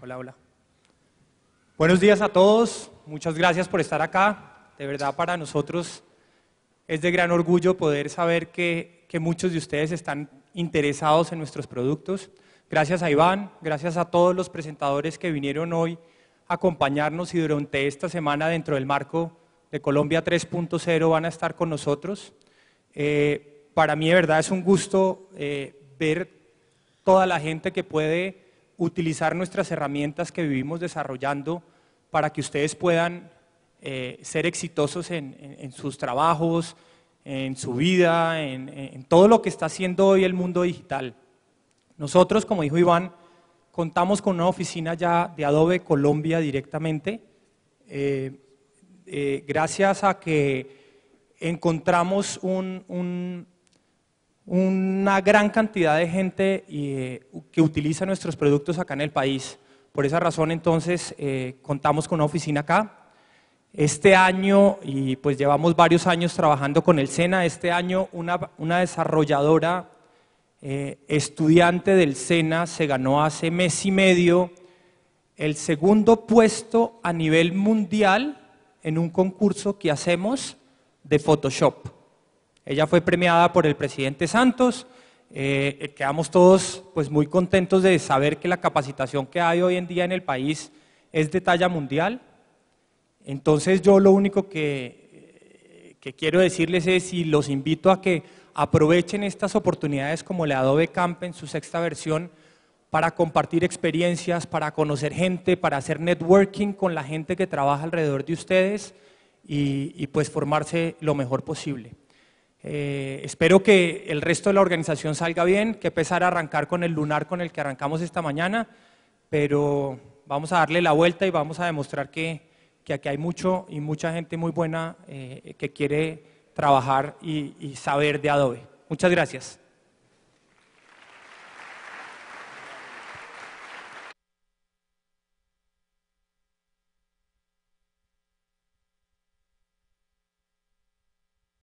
Hola, hola. Buenos días a todos, muchas gracias por estar acá. De verdad para nosotros es de gran orgullo poder saber que, muchos de ustedes están interesados en nuestros productos. Gracias a Iván, gracias a todos los presentadores que vinieron hoy a acompañarnos y durante esta semana dentro del marco de Colombia 3.0 van a estar con nosotros. Eh, para mí de verdad es un gusto eh, ver toda la gente que puede utilizar nuestras herramientas que vivimos desarrollando para que ustedes puedan eh, ser exitosos en, sus trabajos, en su vida, en, todo lo que está haciendo hoy el mundo digital. Nosotros, como dijo Iván, contamos con una oficina ya de Adobe Colombia directamente, eh, eh, gracias a que encontramos un, una gran cantidad de gente eh, que utiliza nuestros productos acá en el país. Por esa razón, entonces, eh, contamos con una oficina acá. Este año, y pues llevamos varios años trabajando con el SENA, este año una, desarrolladora eh, estudiante del SENA se ganó hace mes y medio el segundo puesto a nivel mundial en un concurso que hacemos de Photoshop. Ella fue premiada por el presidente Santos. Eh, eh, quedamos todos pues, muy contentos de saber que la capacitación que hay hoy en día en el país es de talla mundial. Entonces yo lo único que, eh, quiero decirles es y los invito a que aprovechen estas oportunidades como la Adobe Camp en su sexta versión para compartir experiencias, para conocer gente, para hacer networking con la gente que trabaja alrededor de ustedes y pues formarse lo mejor posible. Eh, espero que el resto de la organización salga bien, que pesar arrancar con el lunar con el que arrancamos esta mañana, pero vamos a darle la vuelta y vamos a demostrar que, aquí hay mucho y mucha gente muy buena eh, que quiere trabajar y saber de Adobe. Muchas gracias.